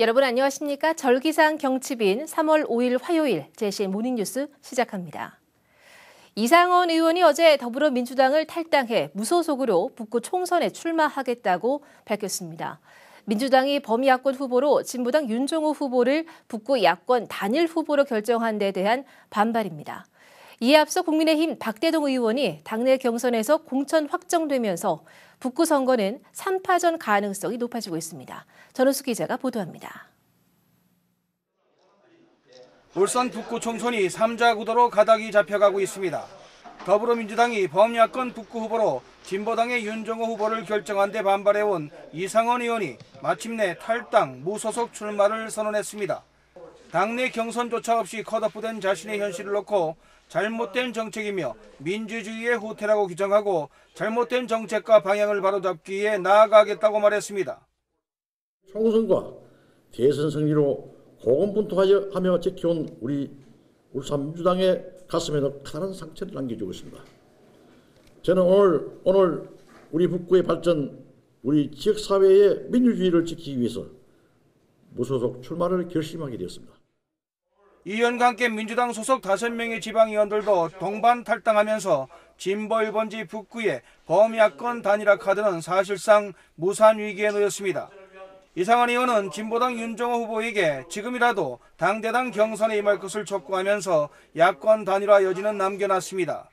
여러분 안녕하십니까? 절기상 경칩인 3월 5일 화요일 제시 의 모닝뉴스 시작합니다. 이상원 의원이 어제 더불어민주당을 탈당해 무소속으로 북구 총선에 출마하겠다고 밝혔습니다. 민주당이 범야권 후보로 진보당 윤종호 후보를 북구 야권 단일 후보로 결정한 데 대한 반발입니다. 이에 앞서 국민의힘 박대동 의원이 당내 경선에서 공천 확정되면서 북구 선거는 3파전 가능성이 높아지고 있습니다. 전우수 기자가 보도합니다. 울산 북구 총선이 3자 구도로 가닥이 잡혀가고 있습니다. 더불어민주당이 범야권 북구 후보로 진보당의 윤정호 후보를 결정한 데 반발해온 이상원 의원이 마침내 탈당 무소속 출마를 선언했습니다. 당내 경선조차 없이 컷오프된 자신의 현실을 놓고 잘못된 정책이며 민주주의의 후퇴라고 규정하고 잘못된 정책과 방향을 바로잡기 위해 나아가겠다고 말했습니다. 총선과 대선 승리로 고군분투하며 지켜온 우리 울산민주당의 가슴에는 커다란 상처를 남겨주고 있습니다. 저는 오늘, 오늘 우리 북구의 발전, 우리 지역사회의 민주주의를 지키기 위해서 무소속 출마를 결심하게 되었습니다. 이연과 함께 민주당 소속 5명의 지방의원들도 동반 탈당하면서 진보 1번지 북구의 범야권 단일화 카드는 사실상 무산 위기에 놓였습니다. 이상한 의원은 진보당 윤종호 후보에게 지금이라도 당대당 경선에 임할 것을 촉구하면서 야권 단일화 여지는 남겨놨습니다.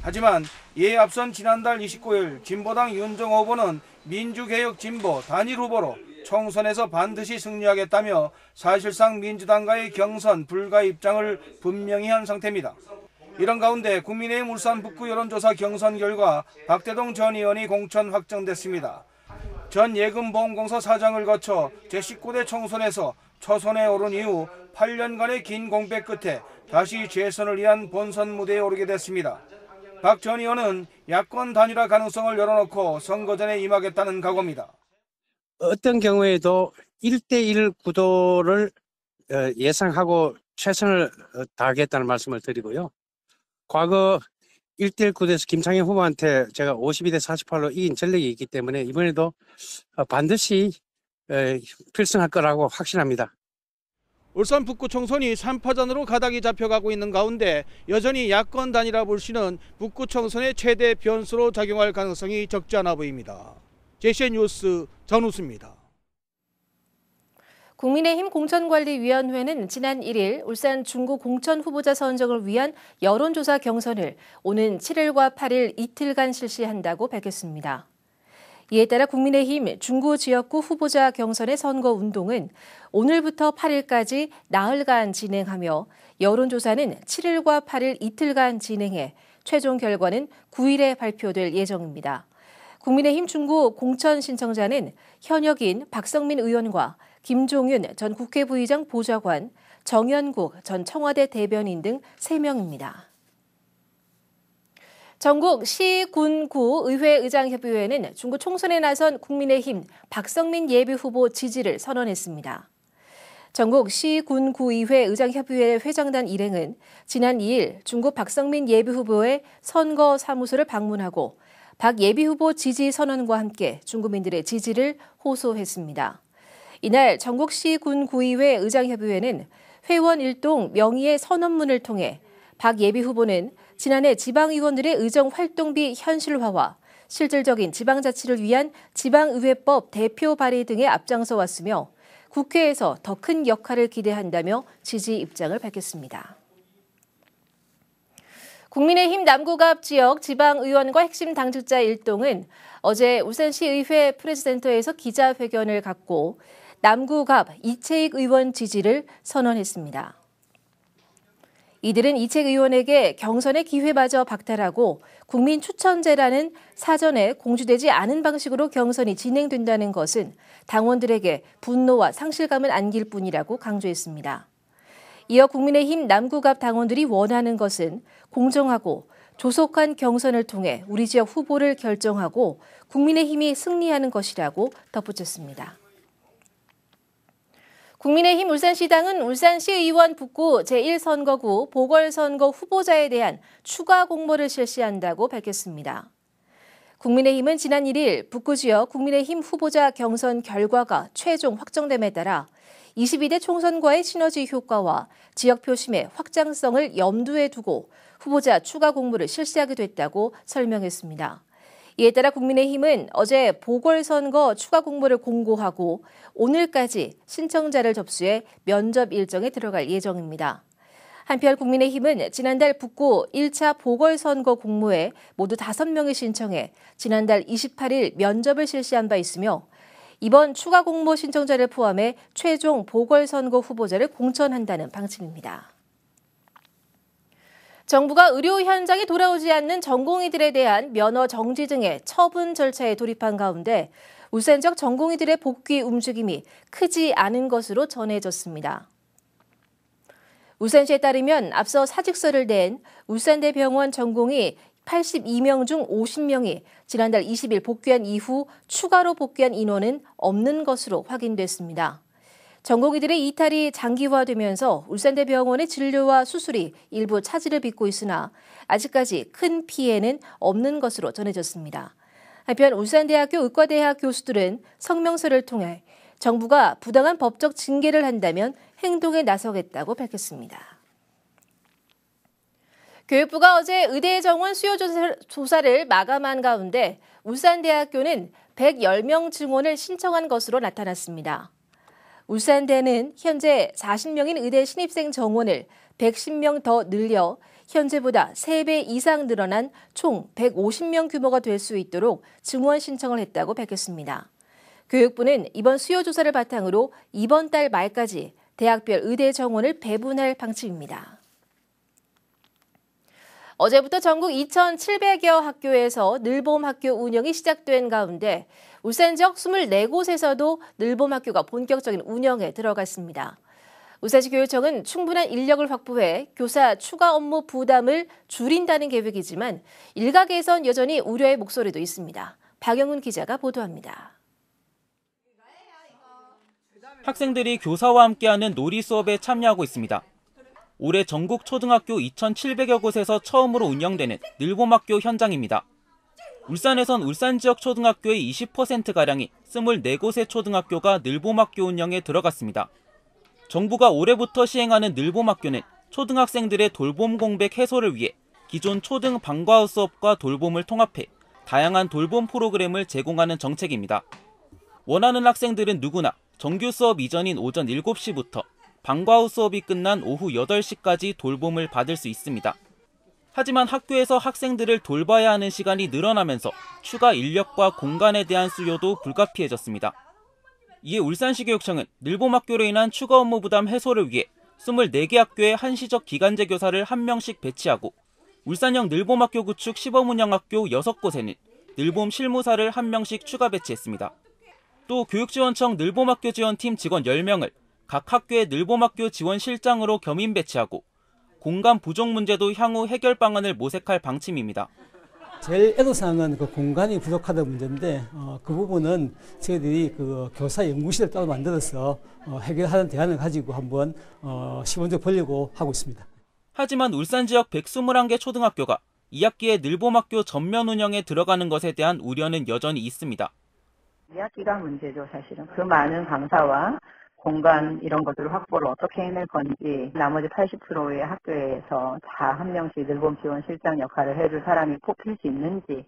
하지만 이에 앞선 지난달 29일 진보당 윤종호 후보는 민주개혁 진보 단일 후보로 총선에서 반드시 승리하겠다며 사실상 민주당과의 경선 불가 입장을 분명히 한 상태입니다. 이런 가운데 국민의힘 울산 북구 여론조사 경선 결과 박대동 전 의원이 공천 확정됐습니다. 전 예금보험공사 사장을 거쳐 제19대 총선에서 초선에 오른 이후 8년간의 긴 공백 끝에 다시 재선을 위한 본선 무대에 오르게 됐습니다. 박 전 의원은 야권 단일화 가능성을 열어놓고 선거전에 임하겠다는 각오입니다. 어떤 경우에도 1대1 구도를 어, 예상하고 최선을 어, 다하겠다는 말씀을 드리고요. 과거 1대1 구도에서 김창현 후보한테 제가 52대 48로 이긴 전력이 있기 때문에 이번에도 어, 반드시 필승할 거라고 확신합니다. 울산 북구 총선이 3파전으로 가닥이 잡혀가고 있는 가운데 여전히 야권 단이라 볼 수는 북구 총선의 최대 변수로 작용할 가능성이 적지 않아 보입니다. 제시뉴스 전우수입니다. 국민의힘 공천관리위원회는 지난 1일 울산 중구 공천 후보자 선정을 위한 여론조사 경선을 오는 7일과 8일 이틀간 실시한다고 밝혔습니다. 이에 따라 국민의힘 중구 지역구 후보자 경선의 선거 운동은 오늘부터 8일까지 나흘간 진행하며 여론조사는 7일과 8일 이틀간 진행해 최종 결과는 9일에 발표될 예정입니다. 국민의힘 중구 공천 신청자는 현역인 박성민 의원과 김종윤 전 국회 부의장 보좌관, 정현국 전 청와대 대변인 등 3명입니다. 전국 시, 군, 구, 의회 의장협의회는 중국 총선에 나선 국민의힘 박성민 예비후보 지지를 선언했습니다. 전국 시, 군, 구, 의회 의장협의회 회장단 일행은 지난 2일 중국 박성민 예비후보의 선거사무소를 방문하고 박 예비 후보 지지 선언과 함께 중국민들의 지지를 호소했습니다. 이날 전국시 군 구의회 의장협의회는 회원 일동 명의의 선언문을 통해 박 예비 후보는 지난해 지방의원들의 의정 활동비 현실화와 실질적인 지방자치를 위한 지방의회법 대표 발의 등에 앞장서 왔으며 국회에서 더 큰 역할을 기대한다며 지지 입장을 밝혔습니다. 국민의힘 남구갑 지역 지방의원과 핵심 당직자 일동은 어제 울산시의회 프레스센터에서 기자회견을 갖고 남구갑 이채익 의원 지지를 선언했습니다. 이들은 이채익 의원에게 경선의 기회마저 박탈하고 국민 추천제라는 사전에 공지되지 않은 방식으로 경선이 진행된다는 것은 당원들에게 분노와 상실감을 안길 뿐이라고 강조했습니다. 이어 국민의힘 남구갑 당원들이 원하는 것은 공정하고 조속한 경선을 통해 우리 지역 후보를 결정하고 국민의힘이 승리하는 것이라고 덧붙였습니다. 국민의힘 울산시당은 울산시 의원 북구 제1선거구 보궐선거 후보자에 대한 추가 공모를 실시한다고 밝혔습니다. 국민의힘은 지난 1일 북구 지역 국민의힘 후보자 경선 결과가 최종 확정됨에 따라 22대 총선과의 시너지 효과와 지역 표심의 확장성을 염두에 두고 후보자 추가 공모를 실시하게 됐다고 설명했습니다. 이에 따라 국민의힘은 어제 보궐선거 추가 공모를 공고하고 오늘까지 신청자를 접수해 면접 일정에 들어갈 예정입니다. 한편 국민의힘은 지난달 북구 1차 보궐선거 공모에 모두 5명이 신청해 지난달 28일 면접을 실시한 바 있으며 이번 추가 공모 신청자를 포함해 최종 보궐선거 후보자를 공천한다는 방침입니다. 정부가 의료 현장에 돌아오지 않는 전공의들에 대한 면허 정지 등의 처분 절차에 돌입한 가운데 우산적 전공의들의 복귀 움직임이 크지 않은 것으로 전해졌습니다. 우산시에 따르면 앞서 사직서를 낸 울산대병원 전공의 82명 중 50명이 지난달 20일 복귀한 이후 추가로 복귀한 인원은 없는 것으로 확인됐습니다. 전공의들의 이탈이 장기화되면서 울산대병원의 진료와 수술이 일부 차질을 빚고 있으나 아직까지 큰 피해는 없는 것으로 전해졌습니다. 한편 울산대학교 의과대학 교수들은 성명서를 통해 정부가 부당한 법적 징계를 한다면 행동에 나서겠다고 밝혔습니다. 교육부가 어제 의대 정원 수요 조사를 마감한 가운데 울산대학교는 110명 증원을 신청한 것으로 나타났습니다. 울산대는 현재 40명인 의대 신입생 정원을 110명 더 늘려 현재보다 3배 이상 늘어난 총 150명 규모가 될 수 있도록 증원 신청을 했다고 밝혔습니다. 교육부는 이번 수요 조사를 바탕으로 이번 달 말까지 대학별 의대 정원을 배분할 방침입니다. 어제부터 전국 2,700여 학교에서 늘봄학교 운영이 시작된 가운데 울산 지역 24곳에서도 늘봄학교가 본격적인 운영에 들어갔습니다. 울산시 교육청은 충분한 인력을 확보해 교사 추가 업무 부담을 줄인다는 계획이지만 일각에선 여전히 우려의 목소리도 있습니다. 박영훈 기자가 보도합니다. 학생들이 교사와 함께하는 놀이 수업에 참여하고 있습니다. 올해 전국 초등학교 2,700여 곳에서 처음으로 운영되는 늘봄학교 현장입니다. 울산에선 울산 지역 초등학교의 20%가량이 24곳의 초등학교가 늘봄학교 운영에 들어갔습니다. 정부가 올해부터 시행하는 늘봄학교는 초등학생들의 돌봄 공백 해소를 위해 기존 초등 방과후 수업과 돌봄을 통합해 다양한 돌봄 프로그램을 제공하는 정책입니다. 원하는 학생들은 누구나 정규 수업 이전인 오전 7시부터 방과 후 수업이 끝난 오후 8시까지 돌봄을 받을 수 있습니다. 하지만 학교에서 학생들을 돌봐야 하는 시간이 늘어나면서 추가 인력과 공간에 대한 수요도 불가피해졌습니다. 이에 울산시 교육청은 늘봄학교로 인한 추가 업무 부담 해소를 위해 24개 학교에 한시적 기간제 교사를 1명씩 배치하고 울산형 늘봄학교 구축 시범운영학교 6곳에는 늘봄 실무사를 1명씩 추가 배치했습니다. 또 교육지원청 늘봄학교 지원팀 직원 10명을 각 학교의 늘봄학교 지원실장으로 겸임 배치하고 공간 부족 문제도 향후 해결 방안을 모색할 방침입니다. 제일 애로사항은 그 공간이 부족하다 문제인데 어, 그 부분은 저희들이 그 교사 연구실을 따로 만들어서 어, 해결하는 대안을 가지고 한번 어, 시범적 보려고 하고 있습니다. 하지만 울산 지역 121개 초등학교가 2학기에 늘봄학교 전면 운영에 들어가는 것에 대한 우려는 여전히 있습니다. 2학기가 문제죠 사실은. 그 많은 강사와 공간 이런 것들을 확보를 어떻게 해낼 건지 나머지 80%의 학교에서 다 한 명씩 늘봄 지원 실장 역할을 해줄 사람이 뽑힐 수 있는지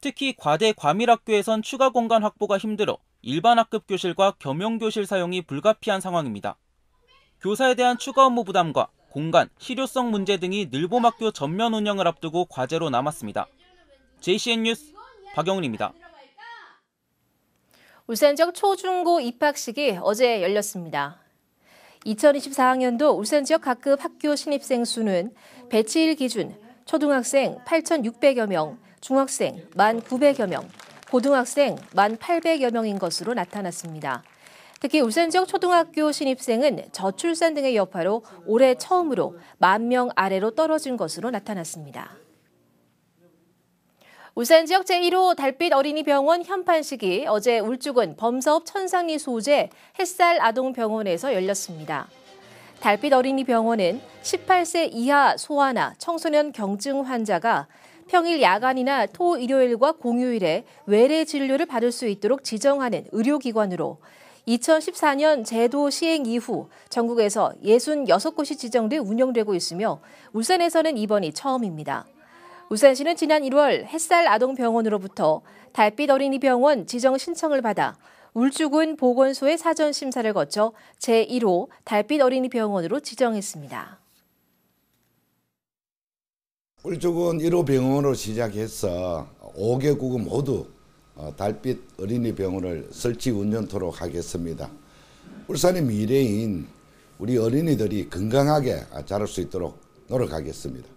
특히 과대 과밀학교에선 추가 공간 확보가 힘들어 일반 학급 교실과 겸용 교실 사용이 불가피한 상황입니다. 교사에 대한 추가 업무 부담과 공간, 실효성 문제 등이 늘봄 학교 전면 운영을 앞두고 과제로 남았습니다. JCN 뉴스 박영훈입니다. 울산지역 초중고 입학식이 어제 열렸습니다. 2024학년도 울산지역 각급 학교 신입생 수는 배치일 기준 초등학생 8,600여 명, 중학생 1,900여 명, 고등학생 1,800여 명인 것으로 나타났습니다. 특히 울산 지역 초등학교 신입생은 저출산 등의 여파로 올해 처음으로 만명 아래로 떨어진 것으로 나타났습니다. 울산 지역 제1호 달빛 어린이병원 현판식이 어제 울주군 범서읍 천상리 소재 햇살 아동병원에서 열렸습니다. 달빛 어린이병원은 18세 이하 소아나 청소년 경증 환자가 평일 야간이나 토 일요일과 공휴일에 외래 진료를 받을 수 있도록 지정하는 의료기관으로 2014년 제도 시행 이후 전국에서 66곳이 지정돼 운영되고 있으며 울산에서는 이번이 처음입니다. 울산시는 지난 1월 햇살 아동병원으로부터 달빛 어린이병원 지정 신청을 받아 울주군 보건소의 사전 심사를 거쳐 제1호 달빛 어린이병원으로 지정했습니다. 울주군 1호 병원으로 시작해서 5개구은 모두 어, 달빛 어린이병원을 설치 운전토록 하겠습니다. 울산의 미래인 우리 어린이들이 건강하게 자랄 수 있도록 노력하겠습니다.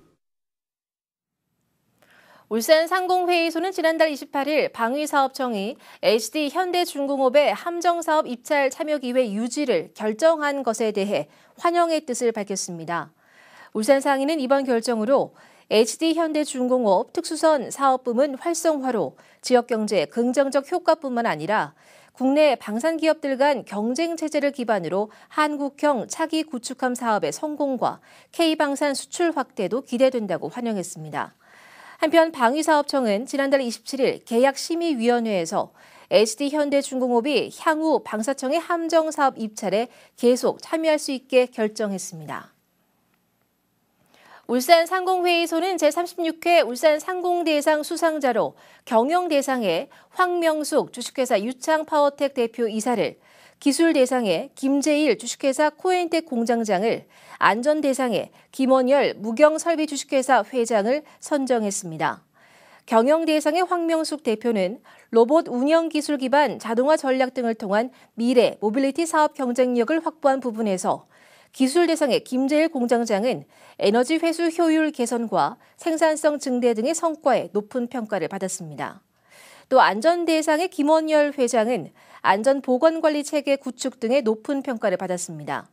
울산 상공회의소는 지난달 28일 방위사업청이 HD 현대중공업의 함정사업 입찰 참여기회 유지를 결정한 것에 대해 환영의 뜻을 밝혔습니다. 울산 상인은 이번 결정으로 HD 현대중공업 특수선 사업부문 활성화로 지역경제 긍정적 효과뿐만 아니라 국내 방산기업들 간 경쟁체제를 기반으로 한국형 차기 구축함 사업의 성공과 K방산 수출 확대도 기대된다고 환영했습니다. 한편 방위사업청은 지난달 27일 계약심의위원회에서 s d 현대중공업이 향후 방사청의 함정사업 입찰에 계속 참여할 수 있게 결정했습니다. 울산 상공회의소는 제36회 울산 상공대상 수상자로 경영대상에 황명숙 주식회사 유창파워텍 대표 이사를 기술 대상에 김재일 주식회사 코엔텍 공장장을, 안전 대상에 김원열 무경설비 주식회사 회장을 선정했습니다. 경영 대상의 황명숙 대표는 로봇 운영 기술 기반 자동화 전략 등을 통한 미래 모빌리티 사업 경쟁력을 확보한 부분에서 기술 대상의 김재일 공장장은 에너지 회수 효율 개선과 생산성 증대 등의 성과에 높은 평가를 받았습니다. 또 안전 대상의 김원열 회장은 안전보건관리 체계 구축 등의 높은 평가를 받았습니다.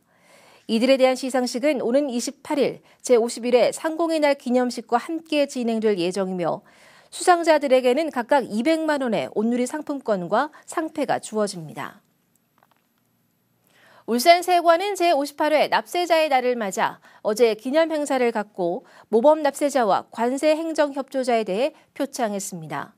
이들에 대한 시상식은 오는 28일 제51회 상공의 날 기념식과 함께 진행될 예정이며 수상자들에게는 각각 200만 원의 온누리 상품권과 상패가 주어집니다. 울산 세관은 제58회 납세자의 날을 맞아 어제 기념 행사를 갖고 모범 납세자와 관세 행정 협조자에 대해 표창했습니다.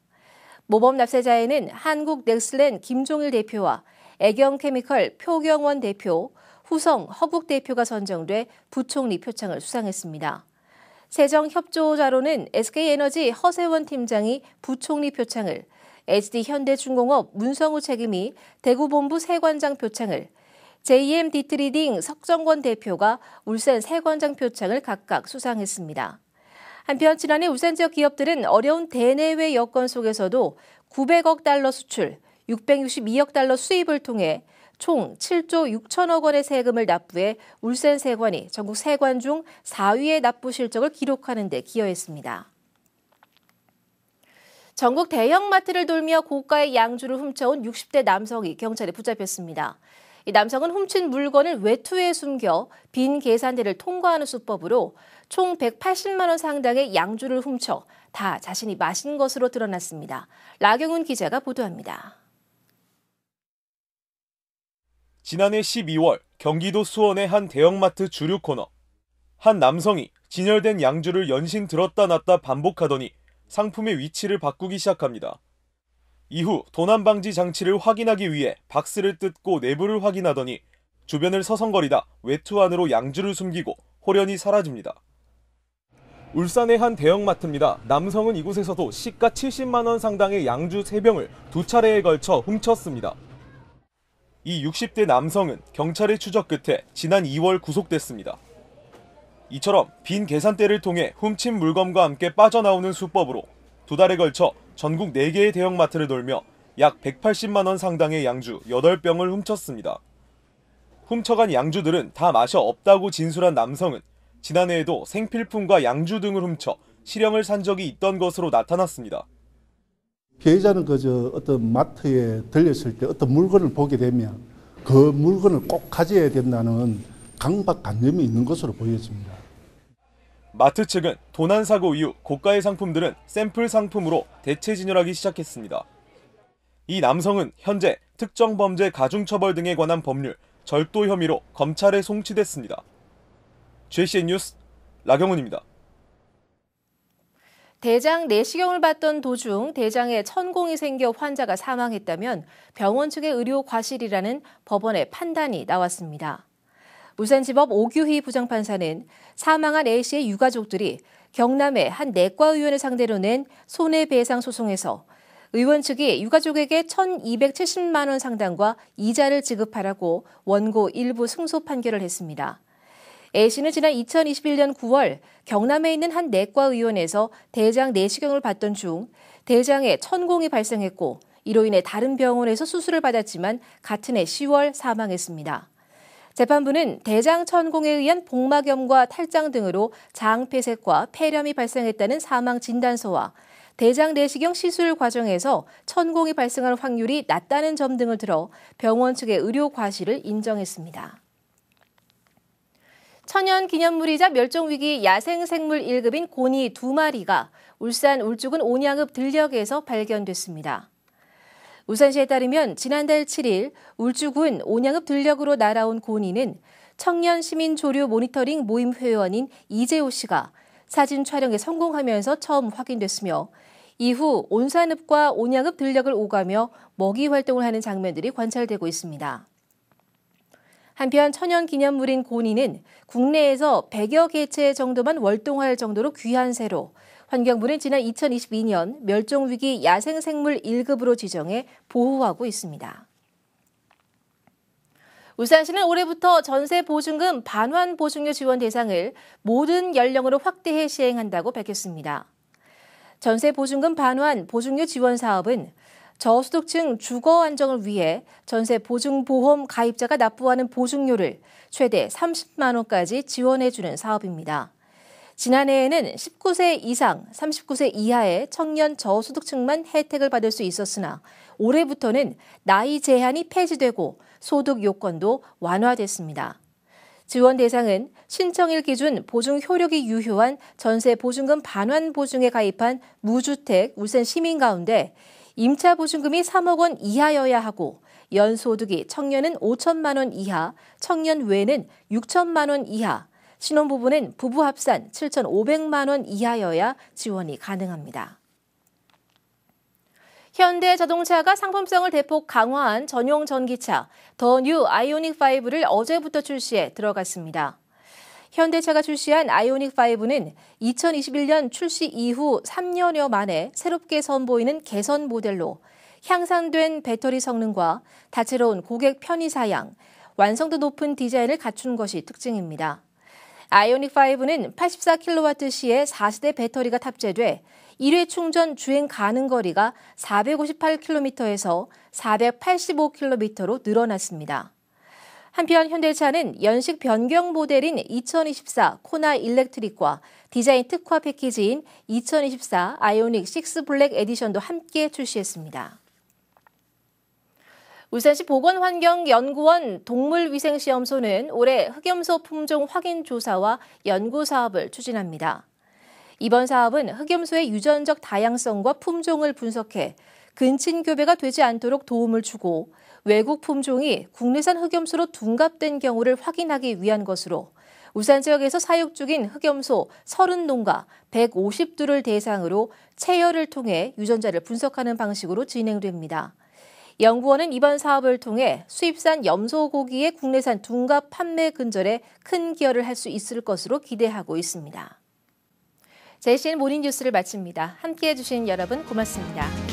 모범 납세자에는 한국 넥슬렌 김종일 대표와 애경케미컬 표경원 대표, 후성 허국 대표가 선정돼 부총리 표창을 수상했습니다. 세정협조자로는 SK에너지 허세원 팀장이 부총리 표창을, HD현대중공업 문성우 책임이 대구본부 세관장 표창을, JM 디트리딩 석정권 대표가 울산 세관장 표창을 각각 수상했습니다. 한편 지난해 울산 지역 기업들은 어려운 대내외 여건 속에서도 900억 달러 수출, 662억 달러 수입을 통해 총 7조 6천억 원의 세금을 납부해 울산 세관이 전국 세관 중 4위의 납부 실적을 기록하는 데 기여했습니다. 전국 대형마트를 돌며 고가의 양주를 훔쳐온 60대 남성이 경찰에 붙잡혔습니다. 이 남성은 훔친 물건을 외투에 숨겨 빈 계산대를 통과하는 수법으로 총 180만 원 상당의 양주를 훔쳐 다 자신이 마신 것으로 드러났습니다. 라경훈 기자가 보도합니다. 지난해 12월 경기도 수원의 한 대형마트 주류 코너. 한 남성이 진열된 양주를 연신 들었다 놨다 반복하더니 상품의 위치를 바꾸기 시작합니다. 이후 도난 방지 장치를 확인하기 위해 박스를 뜯고 내부를 확인하더니 주변을 서성거리다 외투 안으로 양주를 숨기고 호련히 사라집니다. 울산의 한 대형마트입니다. 남성은 이곳에서도 시가 70만 원 상당의 양주 3병을 두 차례에 걸쳐 훔쳤습니다. 이 60대 남성은 경찰의 추적 끝에 지난 2월 구속됐습니다. 이처럼 빈 계산대를 통해 훔친 물건과 함께 빠져나오는 수법으로 두 달에 걸쳐 전국 4개의 대형마트를 돌며 약 180만원 상당의 양주 8병을 훔쳤습니다. 훔쳐간 양주들은 다 마셔 없다고 진술한 남성은 지난해에도 생필품과 양주 등을 훔쳐 실형을 산 적이 있던 것으로 나타났습니다. 피해자는 그저 어떤 마트에 들렸을 때 어떤 물건을 보게 되면 그 물건을 꼭 가져야 된다는 강박관념이 있는 것으로 보여집니다. 마트 측은 도난 사고 이후 고가의 상품들은 샘플 상품으로 대체 진열하기 시작했습니다. 이 남성은 현재 특정 범죄 가중처벌 등에 관한 법률 절도 혐의로 검찰에 송치됐습니다. JCN 뉴스 라경훈입니다. 대장 내시경을 받던 도중 대장에 천공이 생겨 환자가 사망했다면 병원 측의 의료 과실이라는 법원의 판단이 나왔습니다. 울산지법 오규희 부장판사는 사망한 A씨의 유가족들이 경남의 한 내과 의원을 상대로 낸 손해배상 소송에서 의원 측이 유가족에게 1,270만 원 상당과 이자를 지급하라고 원고 일부 승소 판결을 했습니다. A씨는 지난 2021년 9월 경남에 있는 한 내과 의원에서 대장 내시경을 받던 중 대장에 천공이 발생했고 이로 인해 다른 병원에서 수술을 받았지만 같은 해 10월 사망했습니다. 재판부는 대장 천공에 의한 복막염과 탈장 등으로 장폐색과 폐렴이 발생했다는 사망 진단서와 대장 내시경 시술 과정에서 천공이 발생할 확률이 낮다는 점 등을 들어 병원 측의 의료 과실을 인정했습니다. 천연 기념물이자 멸종위기 야생생물 1급인 고니 두마리가 울산 울주은 온양읍 들녘에서 발견됐습니다. 울산시에 따르면 지난달 7일 울주군 온양읍 들녘으로 날아온 고니는 청년 시민 조류 모니터링 모임 회원인 이재호 씨가 사진 촬영에 성공하면서 처음 확인됐으며 이후 온산읍과 온양읍 들녘을 오가며 먹이 활동을 하는 장면들이 관찰되고 있습니다. 한편 천연 기념물인 고니는 국내에서 100여 개체 정도만 월동할 정도로 귀한 새로 환경부는 지난 2022년 멸종위기 야생생물 1급으로 지정해 보호하고 있습니다. 울산시는 올해부터 전세 보증금 반환 보증료 지원 대상을 모든 연령으로 확대해 시행한다고 밝혔습니다. 전세 보증금 반환 보증료 지원 사업은 저소득층 주거 안정을 위해 전세 보증보험 가입자가 납부하는 보증료를 최대 30만 원까지 지원해 주는 사업입니다. 지난해에는 19세 이상, 39세 이하의 청년 저소득층만 혜택을 받을 수 있었으나 올해부터는 나이 제한이 폐지되고 소득 요건도 완화됐습니다. 지원 대상은 신청일 기준 보증 효력이 유효한 전세 보증금 반환 보증에 가입한 무주택 울산 시민 가운데 임차 보증금이 3억 원 이하여야 하고 연소득이 청년은 5천만 원 이하, 청년 외는 6천만 원 이하, 신혼부부는 부부 합산 7,500만 원 이하여야 지원이 가능합니다. 현대 자동차가 상품성을 대폭 강화한 전용 전기차 더 뉴 아이오닉 5를 어제부터 출시해 들어갔습니다. 현대차가 출시한 아이오닉 5는 2021년 출시 이후 3년여 만에 새롭게 선보이는 개선 모델로 향상된 배터리 성능과 다채로운 고객 편의 사양, 완성도 높은 디자인을 갖춘 것이 특징입니다. 아이오닉5는 84kWh의 4시대 배터리가 탑재돼 1회 충전 주행 가능 거리가 458km에서 485km로 늘어났습니다. 한편 현대차는 연식 변경 모델인 2024 코나 일렉트릭과 디자인 특화 패키지인 2024 아이오닉 6 블랙 에디션도 함께 출시했습니다. 울산시 보건환경연구원 동물위생시험소는 올해 흑염소 품종 확인 조사와 연구 사업을 추진합니다. 이번 사업은 흑염소의 유전적 다양성과 품종을 분석해 근친 교배가 되지 않도록 도움을 주고 외국 품종이 국내산 흑염소로 둔갑된 경우를 확인하기 위한 것으로 울산 지역에서 사육 중인 흑염소 30농가 150두를 대상으로 체열을 통해 유전자를 분석하는 방식으로 진행됩니다. 연구원은 이번 사업을 통해 수입산 염소고기의 국내산 둔갑 판매 근절에 큰 기여를 할 수 있을 것으로 기대하고 있습니다. 제이 모닝뉴스를 마칩니다. 함께해 주신 여러분 고맙습니다.